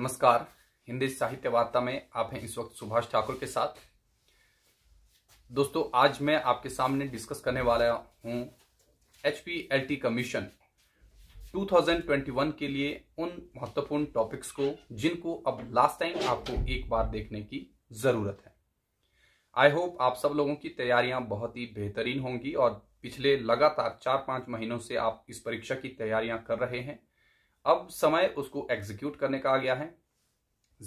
नमस्कार हिंदी साहित्य वार्ता में आप हैं इस वक्त सुभाष ठाकुर के साथ दोस्तों आज मैं आपके सामने डिस्कस करने वाला हूं एच कमीशन 2021 के लिए उन महत्वपूर्ण टॉपिक्स को जिनको अब लास्ट टाइम आपको एक बार देखने की जरूरत है आई होप आप सब लोगों की तैयारियां बहुत ही बेहतरीन होंगी और पिछले लगातार चार पांच महीनों से आप इस परीक्षा की तैयारियां कर रहे हैं अब समय उसको एग्जीक्यूट करने का आ गया है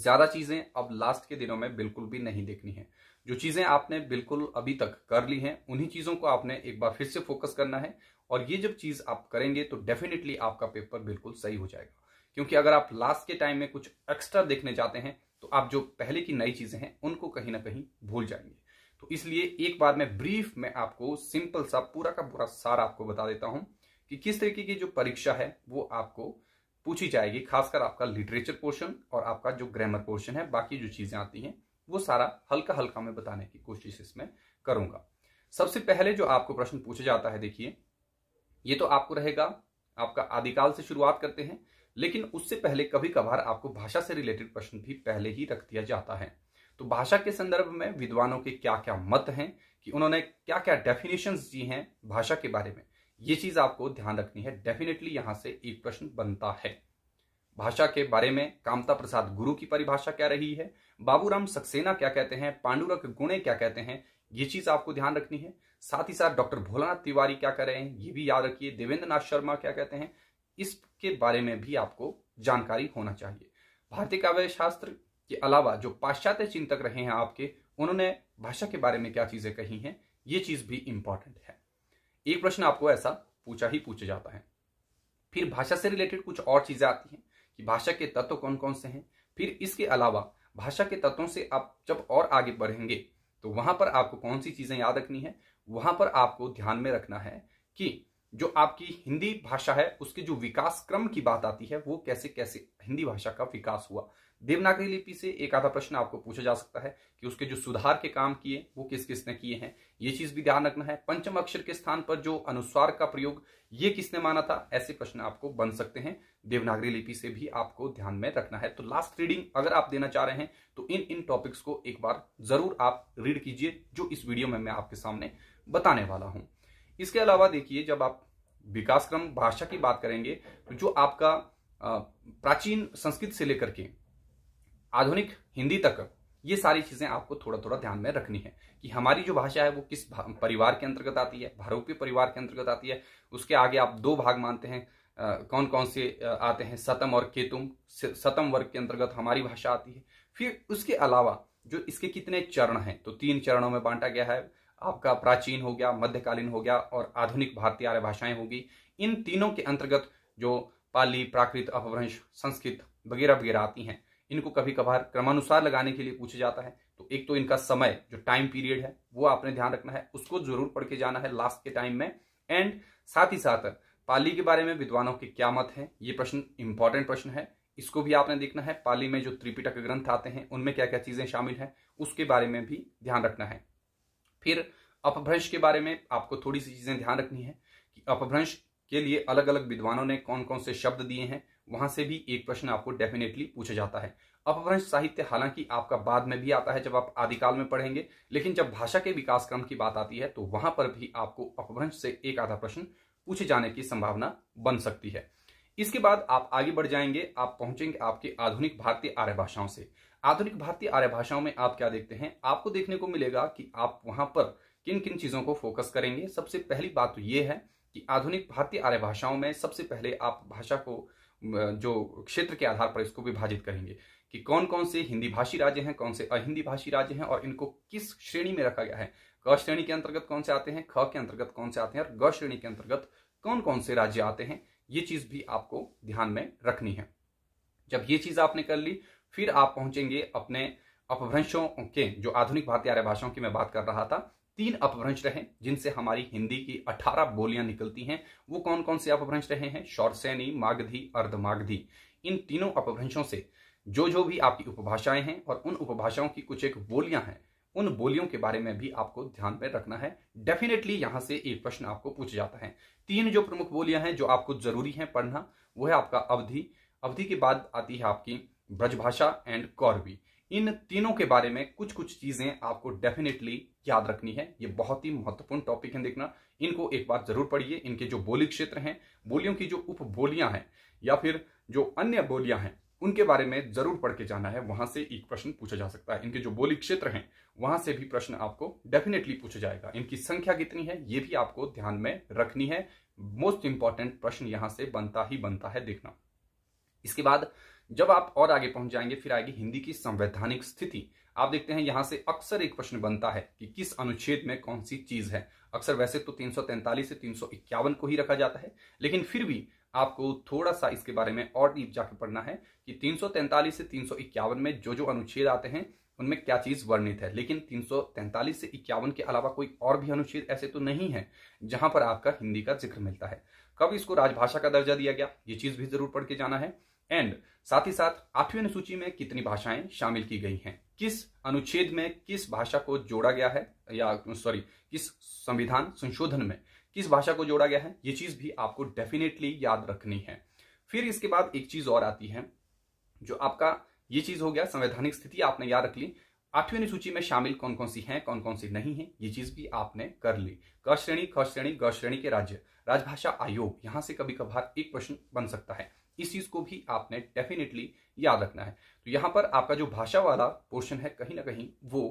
ज्यादा चीजें अब लास्ट के दिनों में बिल्कुल भी नहीं देखनी है जो चीजें आपने बिल्कुल अभी तक कर ली हैं उन्हीं चीजों को आपने एक बार फिर से फोकस करना है और ये जब चीज आप करेंगे तो डेफिनेटली आपका पेपर बिल्कुल सही हो जाएगा क्योंकि अगर आप लास्ट के टाइम में कुछ एक्स्ट्रा देखने जाते हैं तो आप जो पहले की नई चीजें हैं उनको कहीं ना कहीं भूल जाएंगे तो इसलिए एक बार मैं ब्रीफ में आपको सिंपल सा पूरा का पूरा सार आपको बता देता हूं कि किस तरीके की जो परीक्षा है वो आपको पूछी जाएगी खासकर आपका लिटरेचर पोर्शन और आपका जो ग्रामर पोर्शन है बाकी जो चीजें आती हैं वो सारा हल्का हल्का मैं बताने की कोशिश इसमें करूंगा सबसे पहले जो आपको प्रश्न पूछा जाता है देखिए ये तो आपको रहेगा आपका आदिकाल से शुरुआत करते हैं लेकिन उससे पहले कभी कभार आपको भाषा से रिलेटेड प्रश्न भी पहले ही रख दिया जाता है तो भाषा के संदर्भ में विद्वानों के क्या क्या मत हैं कि उन्होंने क्या क्या डेफिनेशन दी हैं भाषा के बारे में ये चीज आपको ध्यान रखनी है डेफिनेटली यहां से एक प्रश्न बनता है भाषा के बारे में कामता प्रसाद गुरु की परिभाषा क्या रही है बाबूराम सक्सेना क्या कहते हैं पांडुरक गुणे क्या कहते हैं ये चीज आपको ध्यान रखनी है साथ ही साथ डॉक्टर भोलानाथ तिवारी क्या कह रहे हैं ये भी याद रखिए देवेंद्र नाथ शर्मा क्या कहते हैं इसके बारे में भी आपको जानकारी होना चाहिए भारतीय काव्य शास्त्र के अलावा जो पाश्चात्य चिंतक रहे हैं आपके उन्होंने भाषा के बारे में क्या चीजें कही हैं ये चीज भी इंपॉर्टेंट है एक प्रश्न आपको ऐसा पूछा ही पूछा जाता है फिर भाषा से रिलेटेड कुछ और चीज़ें आती हैं कि भाषा के तत्व कौन कौन से हैं फिर इसके अलावा भाषा के तत्वों से आप जब और आगे बढ़ेंगे तो वहां पर आपको कौन सी चीज़ें याद रखनी है वहां पर आपको ध्यान में रखना है कि जो आपकी हिंदी भाषा है उसके जो विकास क्रम की बात आती है वो कैसे कैसे हिंदी भाषा का विकास हुआ देवनागरी लिपि से एक आधा प्रश्न आपको पूछा जा सकता है कि उसके जो सुधार के काम किए वो किस किसने किए हैं ये चीज भी ध्यान रखना है पंचम अक्षर के स्थान पर जो अनुस्वार का प्रयोग ये किसने माना था ऐसे प्रश्न आपको बन सकते हैं देवनागरी लिपि से भी आपको ध्यान में रखना है तो लास्ट रीडिंग अगर आप देना चाह रहे हैं तो इन इन टॉपिक्स को एक बार जरूर आप रीड कीजिए जो इस वीडियो में मैं आपके सामने बताने वाला हूं इसके अलावा देखिए जब आप विकासक्रम भाषा की बात करेंगे तो जो आपका प्राचीन संस्कृत से लेकर के आधुनिक हिंदी तक ये सारी चीज़ें आपको थोड़ा थोड़ा ध्यान में रखनी है कि हमारी जो भाषा है वो किस परिवार के अंतर्गत आती है भारूपी परिवार के अंतर्गत आती है उसके आगे आप दो भाग मानते हैं कौन कौन से आते हैं सतम और केतुम सतम वर्ग के अंतर्गत हमारी भाषा आती है फिर उसके अलावा जो इसके कितने चरण हैं तो तीन चरणों में बांटा गया है आपका प्राचीन हो गया मध्यकालीन हो गया और आधुनिक भारतीय आर्य भाषाएं होगी इन तीनों के अंतर्गत जो पाली प्राकृत अपभ्रंश संस्कृत वगैरह वगैरह आती हैं इनको कभी कभार क्रमानुसार लगाने के लिए पूछा जाता है तो एक तो इनका समय जो टाइम पीरियड है वो आपने ध्यान रखना है उसको जरूर पढ़ के जाना है लास्ट के टाइम में एंड साथ ही साथ पाली के बारे में विद्वानों के क्या मत है ये प्रश्न इंपॉर्टेंट प्रश्न है इसको भी आपने देखना है पाली में जो त्रिपिटक ग्रंथ आते हैं उनमें क्या क्या चीजें शामिल है उसके बारे में भी ध्यान रखना है फिर अपभ्रंश के बारे में आपको थोड़ी सी चीजें ध्यान रखनी है कि अपभ्रंश के लिए अलग अलग विद्वानों ने कौन कौन से शब्द दिए हैं वहां से भी एक प्रश्न आपको डेफिनेटली पूछा जाता है अपभ्रंश साहित्य हालांकि आपका बाद में भी आता है जब आप आदिकाल में पढ़ेंगे लेकिन जब भाषा के विकास क्रम की बात आती है तो वहां पर भी आपको अपभ्रंश से एक आधा प्रश्न पूछे जाने की संभावना बन सकती है इसके बाद आप आगे बढ़ जाएंगे आप पहुंचेंगे आपके आधुनिक भारतीय आर्य भाषाओं से आधुनिक भारतीय आर्य भाषाओं में आप क्या देखते हैं आपको देखने को मिलेगा कि आप वहां पर किन किन चीजों को फोकस करेंगे सबसे पहली बात तो ये है कि आधुनिक भारतीय आर्य भाषाओं में सबसे पहले आप भाषा को जो क्षेत्र के आधार पर इसको विभाजित करेंगे कि कौन कौन से हिंदी भाषी राज्य हैं कौन से अहिंदी भाषी राज्य हैं और इनको किस श्रेणी में रखा गया है क श्रेणी के अंतर्गत कौन से आते हैं ख के अंतर्गत कौन से आते हैं और ग श्रेणी के अंतर्गत कौन कौन से राज्य आते हैं ये चीज भी आपको ध्यान में रखनी है जब ये चीज आपने कर ली फिर आप पहुंचेंगे अपने अपभ्रंशों के जो आधुनिक भारतीय आर्य भाषाओं की मैं बात कर रहा था तीन अपभ्रंश रहे जिनसे हमारी हिंदी की अठारह बोलियां निकलती हैं वो कौन कौन से अपभ्रंश रहे हैं शौरसैनी माघधी अर्धमागधी इन तीनों अपभ्रंशों से जो जो भी आपकी उपभाषाएं हैं और उन उपभाषाओं की कुछ एक बोलियां हैं उन बोलियों के बारे में भी आपको ध्यान में रखना है डेफिनेटली यहां से एक प्रश्न आपको पूछ जाता है तीन जो प्रमुख बोलियां हैं जो आपको जरूरी है पढ़ना वो है आपका अवधि अवधि के बाद आती है आपकी ब्रजभाषा एंड कौरवी इन तीनों के बारे में कुछ कुछ चीजें आपको डेफिनेटली याद रखनी है ये बहुत ही महत्वपूर्ण टॉपिक है देखना इनको एक बार जरूर पढ़िए इनके जो बोली क्षेत्र हैं बोलियों की जो उप बोलियां हैं या फिर जो अन्य बोलियां हैं उनके बारे में जरूर पढ़ के जाना है वहां से एक प्रश्न पूछा जा सकता है इनके जो बोली क्षेत्र हैं वहां से भी प्रश्न आपको डेफिनेटली पूछा जाएगा इनकी संख्या कितनी है ये भी आपको ध्यान में रखनी है मोस्ट इंपॉर्टेंट प्रश्न यहां से बनता ही बनता है देखना इसके बाद जब आप और आगे पहुंच जाएंगे फिर आएगी हिंदी की संवैधानिक स्थिति आप देखते हैं यहां से अक्सर एक प्रश्न बनता है कि किस अनुच्छेद में कौन सी चीज है अक्सर वैसे तो तीन से तीन को ही रखा जाता है लेकिन फिर भी आपको थोड़ा सा इसके बारे में और डीप जाके पढ़ना है कि तीन से तीन में जो जो अनुच्छेद आते हैं उनमें क्या चीज वर्णित है लेकिन तीन से इक्यावन के अलावा कोई और भी अनुच्छेद ऐसे तो नहीं है जहां पर आपका हिंदी का जिक्र मिलता है कब इसको राजभाषा का दर्जा दिया गया ये चीज भी जरूर पढ़ के जाना है एंड साथ ही साथ आठवीं अनुसूची में कितनी भाषाएं शामिल की गई हैं किस अनुच्छेद में किस भाषा को जोड़ा गया है या सॉरी किस संविधान संशोधन में किस भाषा को जोड़ा गया है ये चीज भी आपको डेफिनेटली याद रखनी है फिर इसके बाद एक चीज और आती है जो आपका ये चीज हो गया संवैधानिक स्थिति आपने याद रख ली आठवीं अनुसूची में शामिल कौन कौन सी हैं कौन कौन सी नहीं है ये चीज भी आपने कर ली क श्रेणी ख श्रेणी ग श्रेणी के राज्य राजभाषा आयोग यहां से कभी कभार एक प्रश्न बन सकता है इस चीज को भी आपने डेफिनेटली याद रखना है तो यहां पर आपका जो भाषा वाला पोर्शन है कहीं ना कहीं वो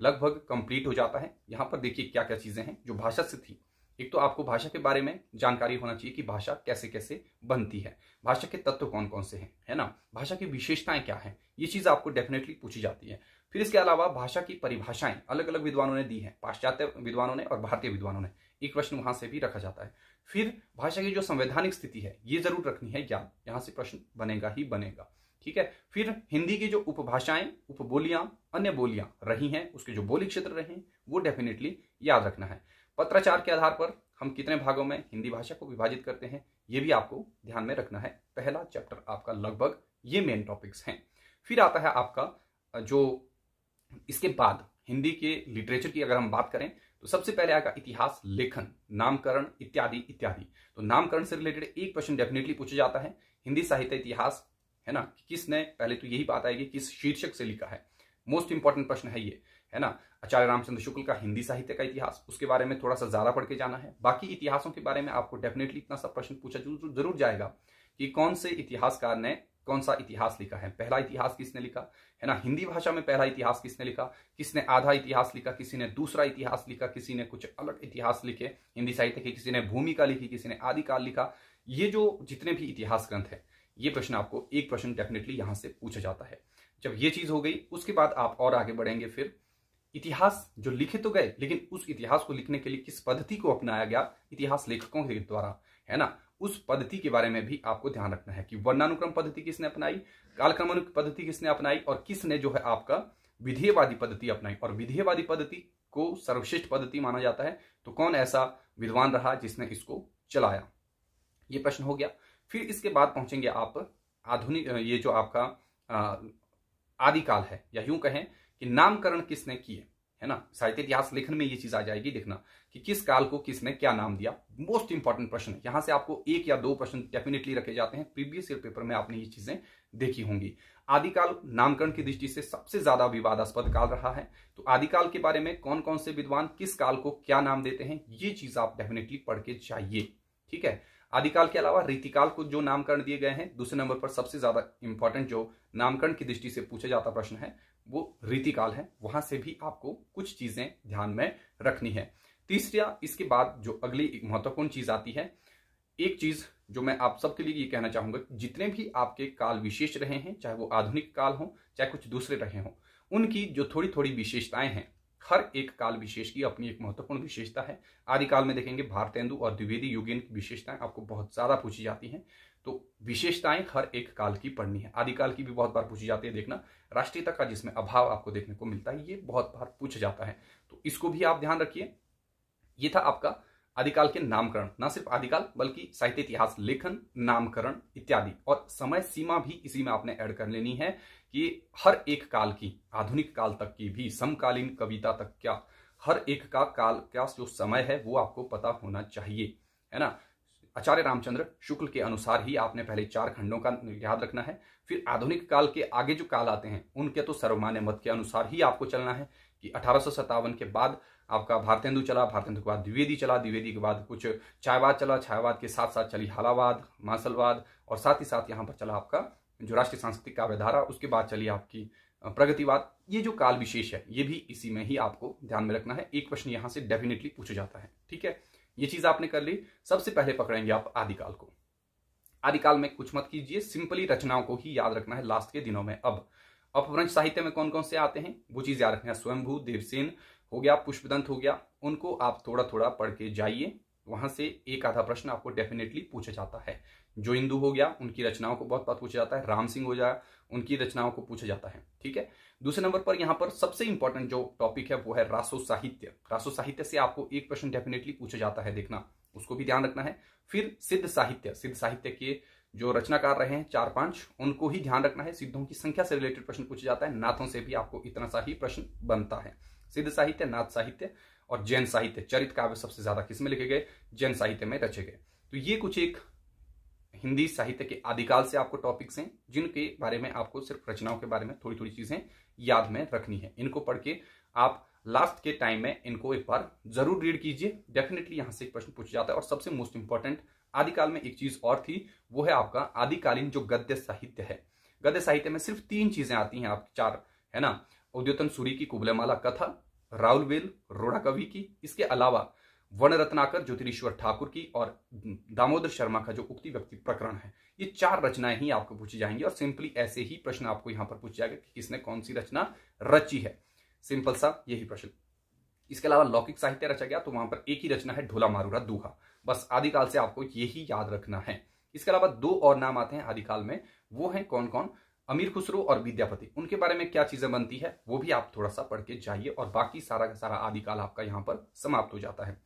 लगभग कंप्लीट हो जाता है यहां पर देखिए क्या क्या चीजें हैं जो भाषा से थी एक तो आपको भाषा के बारे में जानकारी होना चाहिए कि भाषा कैसे कैसे बनती है भाषा के तत्व कौन कौन से हैं है ना भाषा की विशेषताएं क्या है ये चीज आपको डेफिनेटली पूछी जाती है फिर इसके अलावा भाषा की परिभाषाएं अलग अलग विद्वानों ने दी है पाश्चात्य विद्वानों ने और भारतीय विद्वानों ने ये प्रश्न वहां से भी रखा जाता है फिर भाषा की जो संवैधानिक स्थिति है ये जरूर रखनी है ज्ञान यहाँ से प्रश्न बनेगा ही बनेगा ठीक है फिर हिंदी की जो उपभाषाएं उपबोलियां अन्य बोलियां रही हैं उसके जो बोली क्षेत्र रहे हैं वो डेफिनेटली याद रखना है पत्राचार के आधार पर हम कितने भागों में हिंदी भाषा को विभाजित करते हैं ये भी आपको ध्यान में रखना है पहला चैप्टर आपका लगभग ये मेन टॉपिक्स हैं फिर आता है आपका जो इसके बाद हिंदी के लिटरेचर की अगर हम बात करें तो सबसे पहले आएगा इतिहास लेखन नामकरण इत्यादि इत्यादि तो नामकरण से रिलेटेड एक क्वेश्चन डेफिनेटली पूछा जाता है हिंदी साहित्य इतिहास है ना कि किसने पहले तो यही बात आएगी किस शीर्षक से लिखा है मोस्ट इंपॉर्टेंट प्रश्न है ये है ना आचार्य रामचंद्र शुक्ल का हिंदी साहित्य का इतिहास उसके बारे में थोड़ा सा ज्यादा पढ़ के जाना है बाकी इतिहासों के बारे में आपको डेफिनेटली इतना सा प्रश्न पूछा जरूर जाएगा कि कौन से इतिहासकार ने कौन सा इतिहास लिखा है पहला इतिहास किसने लिखा है ना हिंदी भाषा में पहला इतिहास किसने लिखा किसने आधा इतिहास लिखा किसी ने दूसरा इतिहास लिखा किसी ने कुछ अलग इतिहास लिखे हिंदी साहित्य के किसी ने भूमिका लिखी किसी ने आदिकाल लिखा ये जो जितने भी इतिहास ग्रंथ है ये प्रश्न आपको एक प्रश्न डेफिनेटली यहां से पूछा जाता है जब ये चीज हो गई उसके बाद आप और आगे बढ़ेंगे फिर इतिहास जो लिखे तो गए लेकिन उस इतिहास को लिखने के लिए किस पद्धति को अपनाया गया इतिहास लेखकों के द्वारा है ना उस पद्धति के बारे में भी आपको ध्यान रखना है कि वर्णानुक्रम पद्धति किसने अपनाई कालक्रमानु पद्धति किसने अपनाई और किसने जो है आपका विधेयवादी पद्धति अपनाई और विधेयवादी पद्धति को सर्वश्रेष्ठ पद्धति माना जाता है तो कौन ऐसा विद्वान रहा जिसने इसको चलाया ये प्रश्न हो गया फिर इसके बाद पहुंचेंगे आप आधुनिक ये जो आपका आदिकाल है या यूं कहें कि नामकरण किसने किए है ना साहित्य इतिहास लेखन में ये चीज आ जाएगी देखना कि किस काल को किसने क्या नाम दिया मोस्ट इंपॉर्टेंट प्रश्न यहां से आपको एक या दो प्रश्न डेफिनेटली रखे जाते हैं प्रीवियस ईयर पेपर में आपने ये चीजें देखी होंगी आदिकाल नामकरण की दृष्टि से सबसे ज्यादा विवादास्पद काल रहा है तो आदिकाल के बारे में कौन कौन से विद्वान किस काल को क्या नाम देते हैं ये चीज आप डेफिनेटली पढ़ के चाहिए ठीक है आदिकाल के अलावा रीतिकाल को जो नामकरण दिए गए हैं दूसरे नंबर पर सबसे ज्यादा इंपॉर्टेंट जो नामकरण की दृष्टि से पूछा जाता प्रश्न है वो रीतिकाल है वहां से भी आपको कुछ चीजें ध्यान में रखनी है तीसरा इसके बाद जो अगली महत्वपूर्ण चीज आती है एक चीज जो मैं आप सबके लिए ये कहना चाहूंगा जितने भी आपके काल विशेष रहे हैं चाहे वो आधुनिक काल हो चाहे कुछ दूसरे रहे हों उनकी जो थोड़ी थोड़ी विशेषताएं हैं हर एक काल विशेष की अपनी एक महत्वपूर्ण विशेषता है आदिकाल में देखेंगे भारतेंदु और द्विवेदी युगेन की विशेषताएं आपको बहुत ज़्यादा पूछी जाती हैं तो विशेषताएं हर एक काल की पढ़नी है आदिकाल की भी बहुत बार पूछी जाती है देखना राष्ट्रीयता का जिसमें अभाव आपको देखने को मिलता है ये बहुत बार पूछ जाता है तो इसको भी आप ध्यान रखिए ये था आपका आदिकाल के नामकरण न सिर्फ आदिकाल बल्कि साहित्य इतिहास लेखन नामकरण इत्यादि और समय सीमा भी इसी में आपने ऐड कर लेनी है कि हर एक काल की आधुनिक काल तक की भी समकालीन कविता तक क्या हर एक का काल क्या जो समय है वो आपको पता होना चाहिए है ना आचार्य रामचंद्र शुक्ल के अनुसार ही आपने पहले चार खंडों का याद रखना है फिर आधुनिक काल के आगे जो काल आते हैं उनके तो सर्वमान्य मत के अनुसार ही आपको चलना है कि अठारह के बाद आपका भारतेंदु चला भारतेंदु के बाद द्विवेदी चला द्विवेदी के बाद कुछ छायावाद चला छायावाद के साथ साथ चली हालावाद मांसलवाद और साथ ही साथ यहाँ पर चला आपका जो राष्ट्रीय सांस्कृतिक काव्यधारा उसके बाद चली आपकी प्रगतिवाद ये जो काल विशेष है ये भी इसी में ही आपको ध्यान में रखना है एक प्रश्न यहाँ से डेफिनेटली पूछा जाता है ठीक है ये चीज आपने कर ली सबसे पहले पकड़ेंगे आप आदिकाल को आदिकाल में कुछ मत कीजिए सिंपली रचनाओं को ही याद रखना है लास्ट के दिनों में अब अपभ्रंश साहित्य में कौन कौन से आते हैं वो चीज याद रखना है स्वयंभू देवसेन हो गया पुष्पदंत हो गया उनको आप थोड़ा थोड़ा पढ़ के जाइए वहां से एक आधा प्रश्न आपको डेफिनेटली पूछा जाता है जो इंदु हो गया उनकी रचनाओं को बहुत बात पूछा जाता है राम सिंह हो जाए उनकी रचनाओं को पूछा जाता है ठीक है दूसरे नंबर पर यहाँ पर सबसे इंपॉर्टेंट जो टॉपिक है वो है रासो साहित्य रासो साहित्य से आपको एक प्रश्न डेफिनेटली पूछा जाता है देखना उसको भी ध्यान रखना है फिर सिद्ध साहित्य सिद्ध साहित्य के जो रचनाकार रहे हैं चार पांच उनको ही ध्यान रखना है सिद्धों की संख्या से रिलेटेड प्रश्न पूछा जाता है नाथों से भी आपको इतना सा ही प्रश्न बनता है सिद्ध साहित्य नाथ साहित्य और जैन साहित्य चरित काव्य सबसे ज्यादा किसमें लिखे गए जैन साहित्य में रचे गए तो ये कुछ एक हिंदी साहित्य के आदिकाल से आपको टॉपिक्स हैं जिनके बारे में आपको सिर्फ रचनाओं के बारे में थोड़ी थोड़ी चीजें याद में रखनी है इनको पढ़ के आप लास्ट के टाइम में इनको एक बार जरूर रीड कीजिए डेफिनेटली यहां से एक प्रश्न पूछा जाता है और सबसे मोस्ट इंपॉर्टेंट आदिकाल में एक चीज और थी वो है आपका आदिकालीन जो गद्य साहित्य है गद्य साहित्य में सिर्फ तीन चीजें आती हैं आप चार है ना उद्योतन सूरी की कुबलेमाला कथा राहुल बेल रोड़ा कवि की इसके अलावा वन रत्नाकर ज्योतिरीश्वर ठाकुर की और दामोदर शर्मा का जो उक्ति व्यक्ति प्रकरण है ये चार रचनाएं ही आपको पूछी जाएंगी और सिंपली ऐसे ही प्रश्न आपको यहां पर पूछ जाएगा कि किसने कौन सी रचना रची है सिंपल सा यही प्रश्न इसके अलावा लौकिक साहित्य रचा गया तो वहां पर एक ही रचना है ढोला मारूरा दूहा बस आदिकाल से आपको यही याद रखना है इसके अलावा दो और नाम आते हैं आदिकाल में वो है कौन कौन अमीर खुसरो और विद्यापति उनके बारे में क्या चीजें बनती है वो भी आप थोड़ा सा पढ़ के जाइए और बाकी सारा का सारा आदिकाल आपका यहाँ पर समाप्त हो जाता है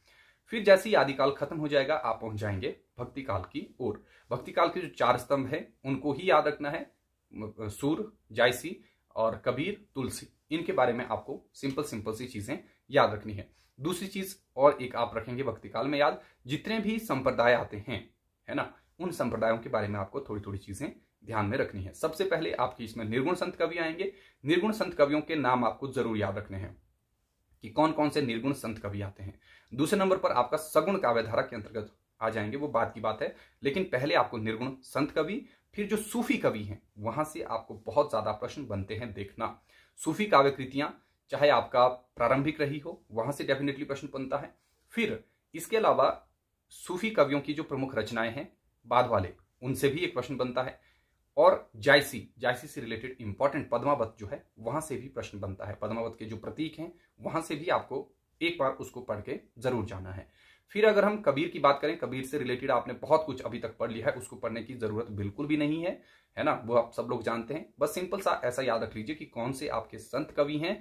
फिर जैसे ही आदिकाल खत्म हो जाएगा आप पहुंच जाएंगे भक्ति काल की ओर भक्ति काल के जो चार स्तंभ है उनको ही याद रखना है सूर जायसी और कबीर तुलसी इनके बारे में आपको सिंपल सिंपल सी चीजें याद रखनी है दूसरी चीज और एक आप रखेंगे भक्ति काल में याद जितने भी संप्रदाय आते हैं है ना उन संप्रदायों के बारे में आपको थोड़ी थोड़ी चीजें ध्यान में रखनी है सबसे पहले आपकी इसमें निर्गुण संत कवि आएंगे निर्गुण संत कवियों के नाम आपको जरूर याद रखने हैं कि कौन कौन से निर्गुण संत कवि आते हैं दूसरे नंबर पर आपका सगुण काव्यधारा के अंतर्गत आ जाएंगे वो बात की बात है लेकिन पहले आपको निर्गुण संत कवि फिर जो सूफी कवि हैं वहां से आपको बहुत ज्यादा प्रश्न बनते हैं देखना सूफी काव्य कृतियां चाहे आपका प्रारंभिक रही हो वहां से डेफिनेटली प्रश्न बनता है फिर इसके अलावा सूफी कवियों की जो प्रमुख रचनाएं हैं बाद वाले उनसे भी एक प्रश्न बनता है और जायसी जायसी से रिलेटेड इंपॉर्टेंट पद्मावत जो है वहां से भी प्रश्न बनता है पद्मावत के जो प्रतीक हैं वहां से भी आपको एक बार उसको पढ़ के जरूर जाना है फिर अगर हम कबीर की बात करें कबीर से रिलेटेड आपने बहुत कुछ अभी तक पढ़ लिया है उसको पढ़ने की जरूरत बिल्कुल भी नहीं है है ना वो आप सब लोग जानते हैं बस सिंपल सा ऐसा याद रख लीजिए कि कौन से आपके संत कवि हैं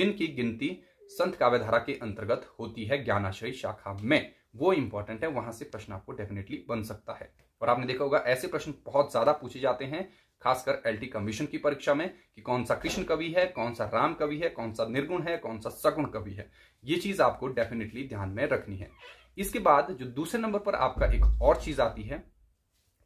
जिनकी गिनती संत काव्यधारा के अंतर्गत होती है ज्ञानाशयी शाखा में वो इंपॉर्टेंट है वहां से प्रश्न आपको डेफिनेटली बन सकता है और आपने देखा होगा ऐसे प्रश्न बहुत ज्यादा पूछे जाते हैं खासकर एलटी कमीशन की परीक्षा में कि कौन सा कृष्ण कवि है कौन सा राम कवि है कौन सा निर्गुण है कौन सा सगुण कवि है ये चीज आपको डेफिनेटली ध्यान में रखनी है इसके बाद जो दूसरे नंबर पर आपका एक और चीज आती है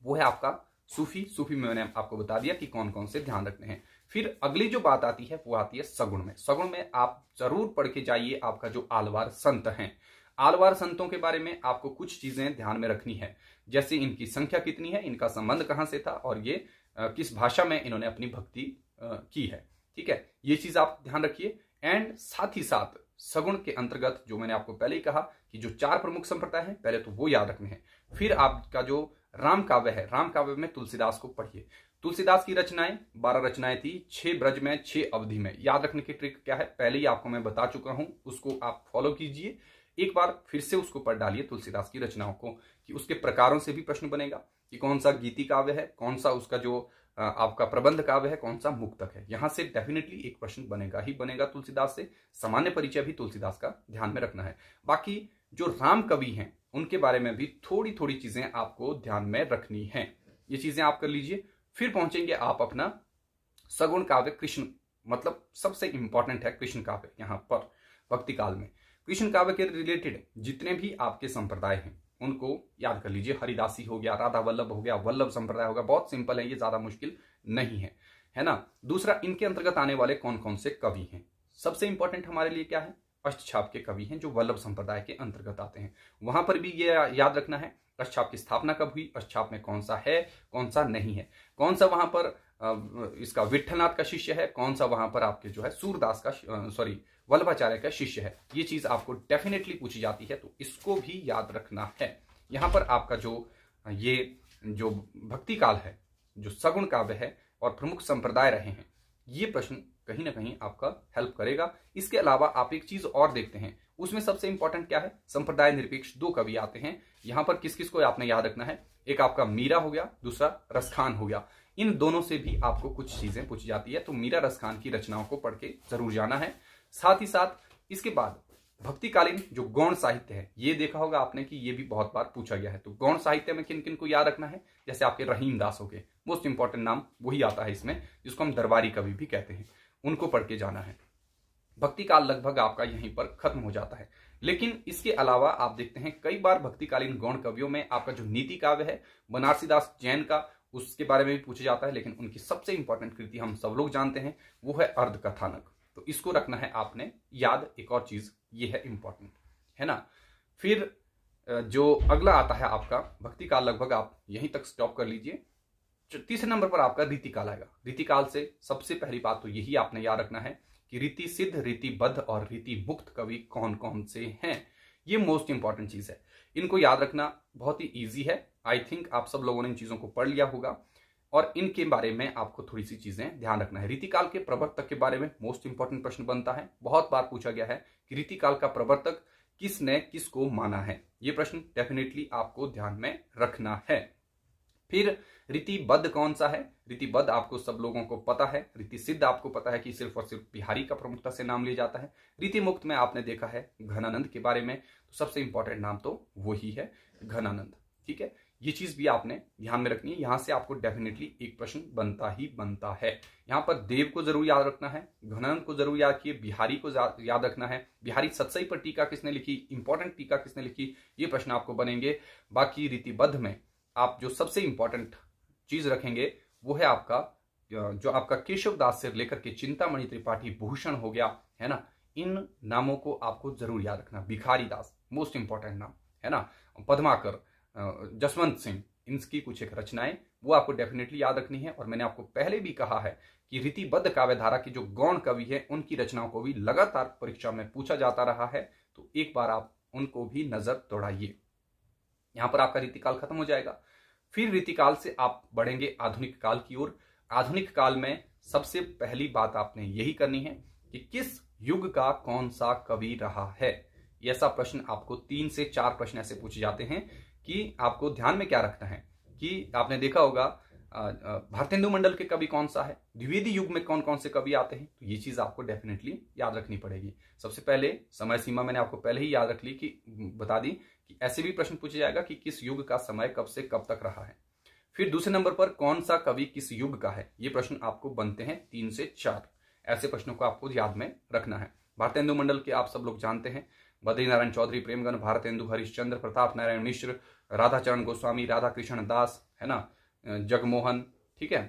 वो है आपका सूफी सूफी में मैंने आपको बता दिया कि कौन कौन से ध्यान रखने हैं फिर अगली जो बात आती है वो आती है सगुण में सगुण में आप जरूर पढ़ के जाइए आपका जो आलवार संत है आलवार संतों के बारे में आपको कुछ चीजें ध्यान में रखनी है जैसे इनकी संख्या कितनी है इनका संबंध कहाँ से था और ये किस भाषा में इन्होंने अपनी भक्ति की है ठीक है ये चीज आप ध्यान रखिए एंड साथ ही साथ सगुण के अंतर्गत जो मैंने आपको पहले ही कहा कि जो चार प्रमुख संप्रदाय है पहले तो वो याद रखने हैं फिर आपका जो राम काव्य है राम काव्य में तुलसीदास को पढ़िए तुलसीदास की रचनाएं बारह रचनाएं थी छह ब्रज में छह अवधि में याद रखने की ट्रिक क्या है पहले ही आपको मैं बता चुका हूं उसको आप फॉलो कीजिए एक बार फिर से उसको पढ़ डालिए तुलसीदास की रचनाओं को कि उसके प्रकारों से भी प्रश्न बनेगा कि कौन सा गीति काव्य है कौन सा उसका जो आपका प्रबंध काव्य है कौन सा मुक्तक है यहां से डेफिनेटली एक प्रश्न बनेगा ही बनेगा तुलसीदास से सामान्य परिचय भी तुलसीदास का ध्यान में रखना है बाकी जो राम कवि हैं उनके बारे में भी थोड़ी थोड़ी चीजें आपको ध्यान में रखनी है ये चीजें आप कर लीजिए फिर पहुंचेंगे आप अपना सगुण काव्य कृष्ण मतलब सबसे इंपॉर्टेंट है कृष्ण काव्य यहां पर भक्ति काल में कृष्ण काव्य के रिलेटेड जितने भी आपके संप्रदाय हैं उनको याद कर लीजिए हरिदासी हो गया राधा वल्लभ हो गया वल्लभ संप्रदाय होगा बहुत सिंपल है ये ज्यादा मुश्किल नहीं है है ना दूसरा इनके अंतर्गत आने वाले कौन कौन से कवि हैं सबसे इंपॉर्टेंट हमारे लिए क्या है अष्टछाप के कवि हैं जो वल्लभ संप्रदाय के अंतर्गत आते हैं वहां पर भी ये याद रखना है अष्टछाप की स्थापना कब हुई अष्टछाप में कौन सा है कौन सा नहीं है कौन सा वहां पर इसका विठलनाथ का शिष्य है कौन सा वहां पर आपके जो है सूरदास का सॉरी वल्लभाचार्य का शिष्य है ये चीज आपको डेफिनेटली पूछी जाती है तो इसको भी याद रखना है यहाँ पर आपका जो ये जो भक्ति काल है जो सगुण काव्य है और प्रमुख संप्रदाय रहे हैं ये प्रश्न कहीं ना कहीं आपका हेल्प करेगा इसके अलावा आप एक चीज और देखते हैं उसमें सबसे इंपॉर्टेंट क्या है संप्रदाय निरपेक्ष दो कवि आते हैं यहां पर किस किस को आपने याद रखना है एक आपका मीरा हो गया दूसरा रसखान हो गया इन दोनों से भी आपको कुछ चीजें पूछी जाती है तो मीरा रसखान की रचनाओं को पढ़ के जरूर जाना है साथ ही साथ इसके बाद भक्तिकालीन जो गौण साहित्य है ये देखा होगा आपने कि ये भी बहुत बार पूछा गया है तो गौण साहित्य में किन किन को याद रखना है जैसे आपके रहीम दास हो गए मोस्ट इंपॉर्टेंट नाम वही आता है इसमें जिसको हम दरबारी कवि भी कहते हैं उनको पढ़ के जाना है भक्ति काल लगभग आपका यहीं पर खत्म हो जाता है लेकिन इसके अलावा आप देखते हैं कई बार भक्तिकालीन गौण कवियों में आपका जो नीति काव्य है बनारसी दास जैन का उसके बारे में भी पूछा जाता है लेकिन उनकी सबसे इंपॉर्टेंट कृति हम सब लोग जानते हैं वो है अर्धकथानक तो इसको रखना है आपने याद एक और चीज ये है इंपॉर्टेंट है ना फिर जो अगला आता है आपका भक्ति काल लगभग आप यहीं तक स्टॉप कर लीजिए तीसरे नंबर पर आपका रीति काल आएगा रीति काल से सबसे पहली बात तो यही आपने याद रखना है कि रीति सिद्ध रीतिबद्ध और रीति मुक्त कवि कौन कौन से हैं ये मोस्ट इंपॉर्टेंट चीज है इनको याद रखना बहुत ही ईजी है आई थिंक आप सब लोगों ने इन चीजों को पढ़ लिया होगा और इनके बारे में आपको थोड़ी सी चीजें ध्यान रखना है रीतिकाल के प्रवर्तक के बारे में मोस्ट इंपॉर्टेंट प्रश्न बनता है बहुत बार पूछा गया है कि रीतिकाल का प्रवर्तक किसने किसको माना है ये प्रश्न डेफिनेटली आपको ध्यान में रखना है फिर रीतिबद्ध कौन सा है रीतिबद्ध आपको सब लोगों को पता है रीति सिद्ध आपको पता है कि सिर्फ और सिर्फ बिहारी का प्रमुखता से नाम लिया जाता है रीति मुक्त में आपने देखा है घनानंद के बारे में तो सबसे इंपॉर्टेंट नाम तो वही है घनानंद ठीक है ये चीज भी आपने ध्यान में रखनी है यहां से आपको डेफिनेटली एक प्रश्न बनता ही बनता है यहां पर देव को जरूर याद रखना है घनानंद को जरूर याद किए बिहारी को याद रखना है बिहारी सत्सई पर टीका किसने लिखी इंपॉर्टेंट टीका किसने लिखी ये प्रश्न आपको बनेंगे बाकी रीतिबद्ध में आप जो सबसे इंपॉर्टेंट चीज रखेंगे वो है आपका जो आपका केशव दास से लेकर के चिंतामणि त्रिपाठी भूषण हो गया है ना इन नामों को आपको जरूर याद रखना भिखारी दास मोस्ट इंपॉर्टेंट नाम है ना पदमाकर जसवंत सिंह इनकी कुछ एक रचनाएं वो आपको डेफिनेटली याद रखनी है और मैंने आपको पहले भी कहा है कि रीतिबद्ध काव्यधारा की जो गौण कवि है उनकी रचनाओं को भी लगातार परीक्षा में पूछा जाता रहा है तो एक बार आप उनको भी नजर दौड़ाइए यहां पर आपका रीतिकाल खत्म हो जाएगा फिर रीतिकाल से आप बढ़ेंगे आधुनिक काल की ओर आधुनिक काल में सबसे पहली बात आपने यही करनी है कि किस युग का कौन सा कवि रहा है ऐसा प्रश्न आपको तीन से चार प्रश्न ऐसे पूछे जाते हैं कि आपको ध्यान में क्या रखना है कि आपने देखा होगा भारतेंदु मंडल के कवि कौन सा है द्विवेदी युग में कौन कौन से कवि आते हैं तो ये चीज आपको डेफिनेटली याद रखनी पड़ेगी सबसे पहले समय सीमा मैंने आपको पहले ही याद रख ली कि बता दी कि ऐसे भी प्रश्न पूछा जाएगा कि किस युग का समय कब से कब तक रहा है फिर दूसरे नंबर पर कौन सा कवि किस युग का है ये प्रश्न आपको बनते हैं तीन से चार ऐसे प्रश्नों को आपको याद में रखना है भारतेंदु मंडल के आप सब लोग जानते हैं बद्री नारायण चौधरी प्रेमगन भारतेंदु हरिश्चंद्र प्रताप नारायण मिश्र राधाचरण गोस्वामी राधा कृष्ण दास है ना जगमोहन ठीक है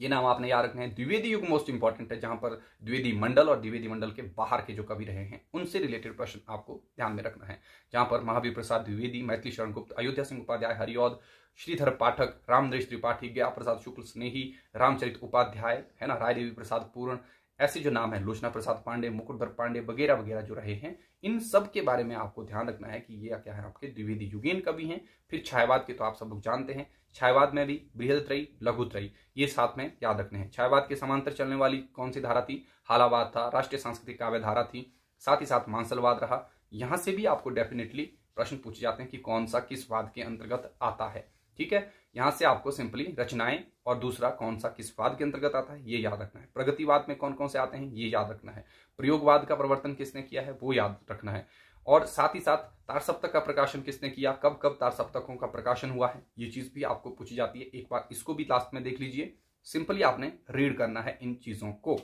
ये नाम आपने याद रखने हैं द्विवेदी युग मोस्ट इंपॉर्टेंट है जहां पर द्विवेदी मंडल और द्विवेदी मंडल के बाहर के जो कवि रहे हैं उनसे रिलेटेड प्रश्न आपको ध्यान में रखना है जहां पर महावीर प्रसाद द्विवेदी मैथिली शरण गुप्त अयोध्या सिंह उपाध्याय हरिओद श्रीधर पाठक रामदेश त्रिपाठी गया प्रसाद शुक्ल स्नेही रामचरित उपाध्याय है ना राय देवी प्रसाद पूर्ण ऐसे जो नाम है लोचना प्रसाद पांडे मुकुटधर पांडे वगैरह वगैरह जो रहे हैं इन सब के बारे में आपको ध्यान रखना है कि ये क्या है आपके द्विवेदी युगेन कवि हैं फिर छायावाद के तो आप सब लोग जानते हैं छायावाद में भी बृहद लघु त्रयी ये साथ में याद रखने हैं छायावाद के समांतर चलने वाली कौन सी धारा थी हालावाद था राष्ट्रीय सांस्कृतिक काव्य धारा थी साथ ही साथ मांसलवाद रहा यहां से भी आपको डेफिनेटली प्रश्न पूछे जाते हैं कि कौन सा किस वाद के अंतर्गत आता है ठीक है यहां से आपको सिंपली रचनाएं और दूसरा कौन सा किस वाद के अंतर्गत आता है ये याद रखना है प्रगतिवाद में कौन कौन से आते हैं ये याद रखना है प्रयोगवाद का प्रवर्तन किसने किया है वो याद रखना है और साथ ही साथ तार सप्तक का प्रकाशन किसने किया कब कब तार सप्तकों का प्रकाशन हुआ है ये चीज भी आपको पूछी जाती है एक बार इसको भी लास्ट में देख लीजिए सिंपली आपने रीड करना है इन चीजों को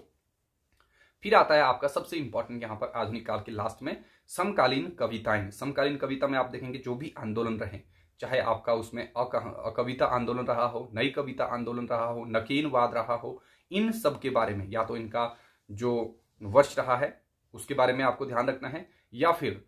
फिर आता है आपका सबसे इंपॉर्टेंट यहाँ पर आधुनिक काल के लास्ट में समकालीन कविताएं समकालीन कविता में आप देखेंगे जो भी आंदोलन रहे चाहे आपका उसमें कविता आंदोलन रहा हो नई कविता आंदोलन रहा हो नकीनवाद रहा हो इन सब के बारे में या तो इनका जो वर्ष रहा है उसके बारे में आपको ध्यान रखना है या फिर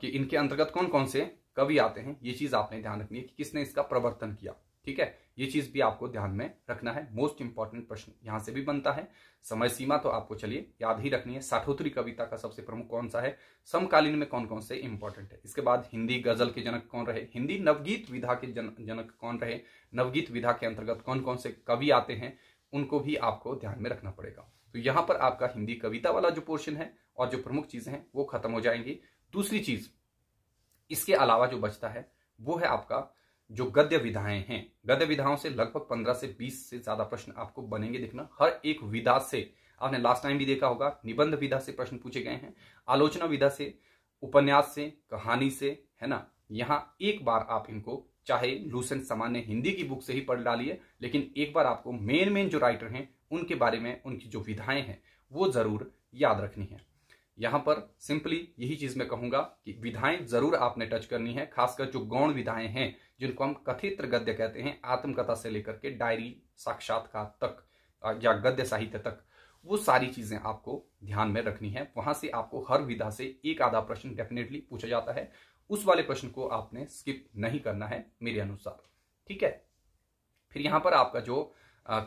कि इनके अंतर्गत कौन कौन से कवि आते हैं ये चीज आपने ध्यान रखनी है कि किसने इसका प्रवर्तन किया ठीक है ये चीज भी आपको ध्यान में रखना है मोस्ट इंपॉर्टेंट प्रश्न यहां से भी बनता है समय सीमा तो आपको चलिए याद ही रखनी है साठोत्री कविता का सबसे प्रमुख कौन सा है समकालीन में कौन कौन से इंपॉर्टेंट है इसके बाद हिंदी गजल के जनक कौन रहे हिंदी नवगीत विधा के जन, जनक कौन रहे नवगीत विधा के अंतर्गत कौन कौन से कवि आते हैं उनको भी आपको ध्यान में रखना पड़ेगा तो यहां पर आपका हिंदी कविता वाला जो पोर्शन है और जो प्रमुख चीजें हैं वो खत्म हो जाएंगी दूसरी चीज इसके अलावा जो बचता है वो है आपका जो गद्य विधाएं हैं गद्य विधाओं से लगभग पंद्रह से बीस से ज्यादा प्रश्न आपको बनेंगे देखना हर एक विधा से आपने लास्ट टाइम भी देखा होगा निबंध विधा से प्रश्न पूछे गए हैं आलोचना विधा से उपन्यास से कहानी से है ना यहाँ एक बार आप इनको चाहे लूसेंट सामान्य हिंदी की बुक से ही पढ़ डालिए लेकिन एक बार आपको मेन मेन जो राइटर हैं उनके बारे में उनकी जो विधाएं हैं वो जरूर याद रखनी है यहां पर सिंपली यही चीज मैं कहूंगा कि विधाएं जरूर आपने टच करनी है खासकर जो गौण विधाएं हैं जिनको हम कथित गद्य कहते हैं आत्मकथा से लेकर के डायरी साक्षात्कार तक या गद्य साहित्य तक वो सारी चीजें आपको ध्यान में रखनी है वहां से आपको हर विधा से एक आधा प्रश्न डेफिनेटली पूछा जाता है उस वाले प्रश्न को आपने स्किप नहीं करना है मेरे अनुसार ठीक है फिर यहां पर आपका जो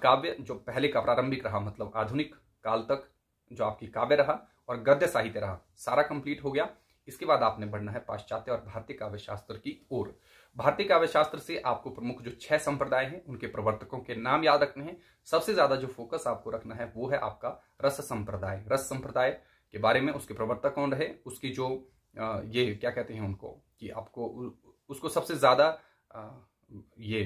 काव्य जो पहले का प्रारंभिक रहा मतलब आधुनिक काल तक जो आपकी काव्य रहा और गद्य साहित्य रहा सारा कंप्लीट हो गया इसके बाद आपने बढ़ना है पाश्चात्य और भारतीय काव्य शास्त्र की ओर भारतीय काव्य शास्त्र से आपको प्रमुख जो छह संप्रदाय हैं उनके प्रवर्तकों के नाम याद रखने हैं सबसे ज्यादा जो फोकस आपको रखना है वो है आपका रस संप्रदाय रस संप्रदाय के बारे में उसके प्रवर्तक कौन रहे उसकी जो ये क्या कहते हैं उनको कि आपको उसको सबसे ज्यादा ये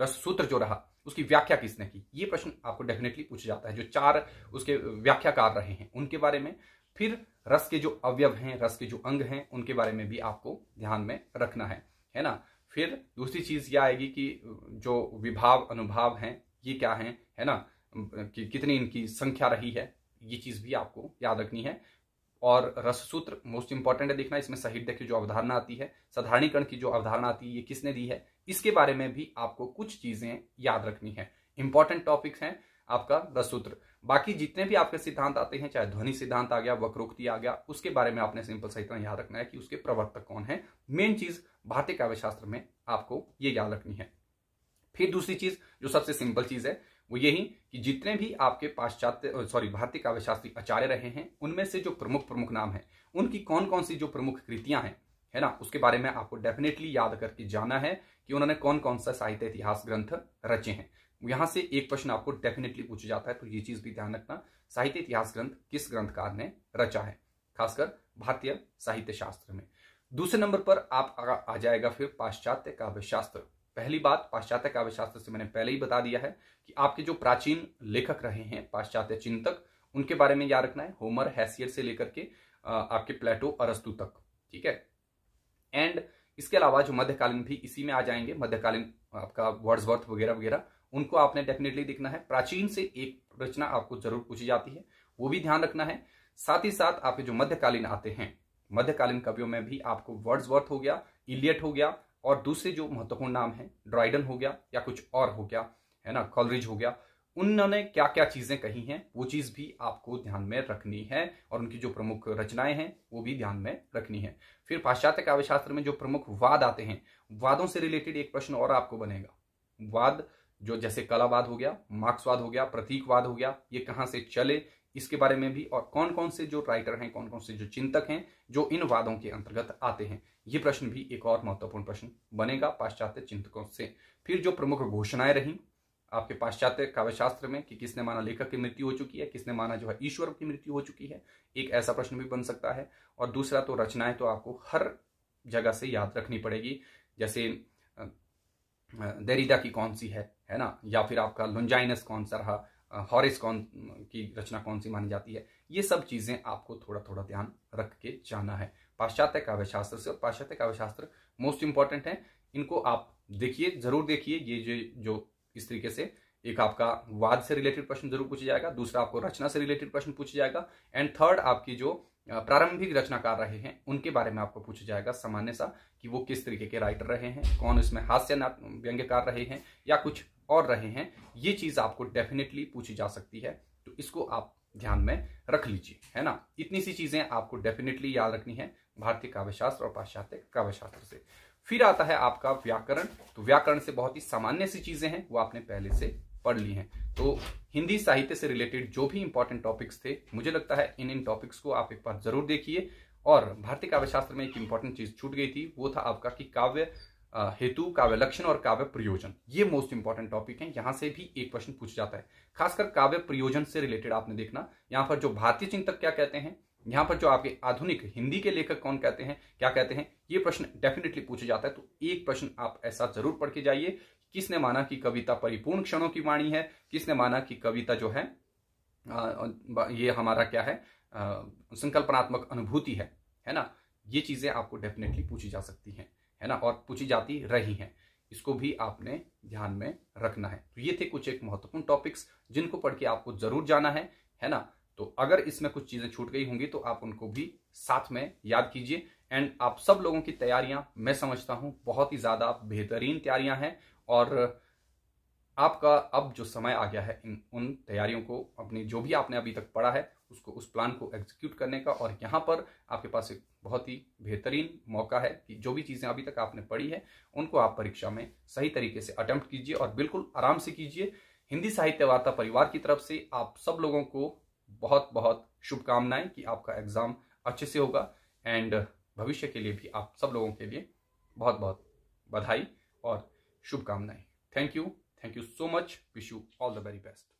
रस सूत्र जो रहा उसकी व्याख्या किसने की ये प्रश्न आपको डेफिनेटली पूछा जाता है जो चार उसके व्याख्याकार रहे हैं उनके बारे में फिर रस के जो अवयव हैं रस के जो अंग हैं उनके बारे में भी आपको ध्यान में रखना है है ना फिर दूसरी चीज यह आएगी कि जो विभाव अनुभाव हैं ये क्या हैं है ना कि कितनी इनकी संख्या रही है ये चीज भी आपको याद रखनी है और रस सूत्र मोस्ट इंपॉर्टेंट है देखना इसमें सहित की जो अवधारणा आती है साधारणीकरण की जो अवधारणा आती है ये किसने दी है इसके बारे में भी आपको कुछ चीजें याद रखनी है इंपॉर्टेंट टॉपिक्स हैं आपका दस सूत्र बाकी जितने भी आपके सिद्धांत आते हैं चाहे ध्वनि सिद्धांत आ गया वक्रोक्ति आ गया उसके बारे में आपने सिंपल सही तरह याद रखना है कि उसके प्रवर्तक कौन है मेन चीज भारतीय काव्यशास्त्र में आपको ये याद रखनी है फिर दूसरी चीज जो सबसे सिंपल चीज है वो यही कि जितने भी आपके पाश्चात्य सॉरी भारतीय काव्यशास्त्री आचार्य रहे हैं उनमें से जो प्रमुख प्रमुख नाम है उनकी कौन कौन सी जो प्रमुख कृतियां हैं है ना उसके बारे में आपको डेफिनेटली याद करके जाना है कि उन्होंने कौन कौन सा साहित्य इतिहास ग्रंथ रचे हैं यहां से एक प्रश्न आपको डेफिनेटली पूछा जाता है तो ये चीज भी ध्यान रखना साहित्य इतिहास ग्रंथ किस ग्रंथकार ने रचा है खासकर भारतीय साहित्य शास्त्र में दूसरे नंबर पर आप आ जाएगा फिर पाश्चात्य काव्य शास्त्र पहली बात पाश्चात्य काव्य शास्त्र से मैंने पहले ही बता दिया है कि आपके जो प्राचीन लेखक रहे हैं पाश्चात्य चिंतक उनके बारे में याद रखना है होमर हैसियर से लेकर के आपके प्लेटो अरस्तु तक ठीक है एंड इसके अलावा जो मध्यकालीन भी इसी में आ जाएंगे मध्यकालीन आपका वर्ड्स वर्थ वगैरह वगैरह उनको आपने डेफिनेटली देखना है प्राचीन से एक रचना आपको जरूर पूछी जाती है वो भी ध्यान रखना है साथ ही साथ आपके जो मध्यकालीन आते हैं मध्यकालीन कवियों में भी आपको वर्थ हो गया इलियट हो गया और दूसरे जो महत्वपूर्ण नाम है ड्राइडन हो गया या कुछ और हो गया है ना कॉलरिज हो गया उन्होंने क्या क्या चीजें कही हैं वो चीज भी आपको ध्यान में रखनी है और उनकी जो प्रमुख रचनाएं हैं वो भी ध्यान में रखनी है फिर पाश्चात्य काव्यशास्त्र में जो प्रमुख वाद आते हैं वादों से रिलेटेड एक प्रश्न और आपको बनेगा वाद जो जैसे कलावाद हो गया मार्क्सवाद हो गया प्रतीकवाद हो गया ये कहाँ से चले इसके बारे में भी और कौन कौन से जो राइटर हैं कौन कौन से जो चिंतक हैं जो इन वादों के अंतर्गत आते हैं ये प्रश्न भी एक और महत्वपूर्ण प्रश्न बनेगा पाश्चात्य चिंतकों से फिर जो प्रमुख घोषणाएं रहीं आपके पाश्चात्य काव्यशास्त्र में कि किसने माना लेखक की मृत्यु हो चुकी है किसने माना जो है ईश्वर की मृत्यु हो चुकी है एक ऐसा प्रश्न भी बन सकता है और दूसरा तो रचनाएं तो आपको हर जगह से याद रखनी पड़ेगी जैसे देरीदा की कौन सी है है ना या फिर आपका लुंजाइनस कौन सा रहा हॉरिस कौन की रचना कौन सी मानी जाती है ये सब चीज़ें आपको थोड़ा थोड़ा ध्यान रख के जाना है पाश्चात्य काव्यशास्त्र से और पाश्चात्य काव्यशास्त्र मोस्ट इंपॉर्टेंट है इनको आप देखिए जरूर देखिए ये जो जो इस तरीके से एक आपका वाद से रिलेटेड प्रश्न जरूर पूछा जाएगा दूसरा आपको रचना से रिलेटेड प्रश्न पूछा जाएगा एंड थर्ड आपकी जो प्रारंभिक रचनाकार रहे हैं उनके बारे में आपको पूछा जाएगा सामान्य सा कि वो किस तरीके के राइटर रहे हैं कौन इसमें हास्य व्यंग्यकार रहे हैं या कुछ और रहे हैं ये चीज आपको डेफिनेटली पूछी जा सकती है तो इसको आप ध्यान में रख लीजिए है ना इतनी सी चीजें आपको डेफिनेटली याद रखनी है भारतीय काव्यशास्त्र और पाश्चात्य काव्यशास्त्र से फिर आता है आपका व्याकरण तो व्याकरण से बहुत ही सामान्य सी चीजें हैं वो आपने पहले से पढ़ ली हैं तो हिंदी साहित्य से रिलेटेड जो भी इंपॉर्टेंट टॉपिक्स थे मुझे लगता है इन इन टॉपिक्स को आप एक बार जरूर देखिए और भारतीय काव्यशास्त्र में एक इंपॉर्टेंट चीज छूट गई थी वो था आपका कि काव्य हेतु काव्य लक्षण और काव्य प्रयोजन ये मोस्ट इंपॉर्टेंट टॉपिक है यहां से भी एक क्वेश्चन पूछ जाता है खासकर काव्य प्रयोजन से रिलेटेड आपने देखना यहां पर जो भारतीय चिंतक क्या कहते हैं यहां पर जो आपके आधुनिक हिंदी के लेखक कौन कहते हैं क्या कहते हैं ये प्रश्न डेफिनेटली पूछा जाता है तो एक प्रश्न आप ऐसा जरूर पढ़ के जाइए किसने माना कि कविता परिपूर्ण क्षणों की वाणी है किसने माना कि कविता जो है ये हमारा क्या है संकल्पनात्मक अनुभूति है है ना ये चीजें आपको डेफिनेटली पूछी जा सकती हैं है ना और पूछी जाती रही हैं इसको भी आपने ध्यान में रखना है तो ये थे कुछ एक महत्वपूर्ण टॉपिक्स जिनको पढ़ के आपको जरूर जाना है है ना तो अगर इसमें कुछ चीजें छूट गई होंगी तो आप उनको भी साथ में याद कीजिए एंड आप सब लोगों की तैयारियां मैं समझता हूं बहुत ही ज्यादा बेहतरीन तैयारियां हैं और आपका अब जो समय आ गया है इन उन तैयारियों को अपनी जो भी आपने अभी तक पढ़ा है उसको उस प्लान को एग्जीक्यूट करने का और यहाँ पर आपके पास एक बहुत ही बेहतरीन मौका है कि जो भी चीज़ें अभी तक आपने पढ़ी है उनको आप परीक्षा में सही तरीके से अटैम्प्ट कीजिए और बिल्कुल आराम से कीजिए हिंदी साहित्य वार्ता परिवार की तरफ से आप सब लोगों को बहुत बहुत शुभकामनाएं कि आपका एग्जाम अच्छे से होगा एंड भविष्य के लिए भी आप सब लोगों के लिए बहुत बहुत बधाई और शुभकामनाएं thank you thank you so much wish you all the very best